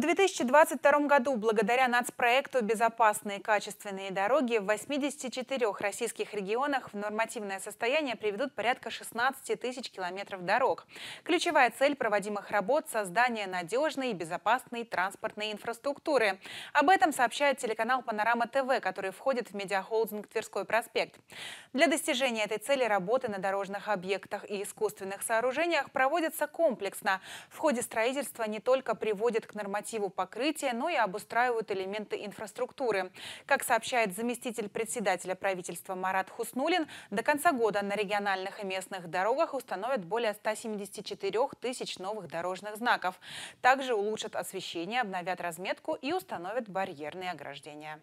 В 2022 году благодаря нацпроекту «Безопасные качественные дороги» в 84 российских регионах в нормативное состояние приведут порядка 16 тысяч километров дорог. Ключевая цель проводимых работ – создание надежной и безопасной транспортной инфраструктуры. Об этом сообщает телеканал «Панорама ТВ», который входит в медиахолдинг «Тверской проспект». Для достижения этой цели работы на дорожных объектах и искусственных сооружениях проводятся комплексно. В ходе строительства не только приводят к нормативным нормативу покрытия, но и обустраивают элементы инфраструктуры. Как сообщает заместитель председателя правительства Марат Хуснулин, до конца года на региональных и местных дорогах установят более 174 тысяч новых дорожных знаков. Также улучшат освещение, обновят разметку и установят барьерные ограждения.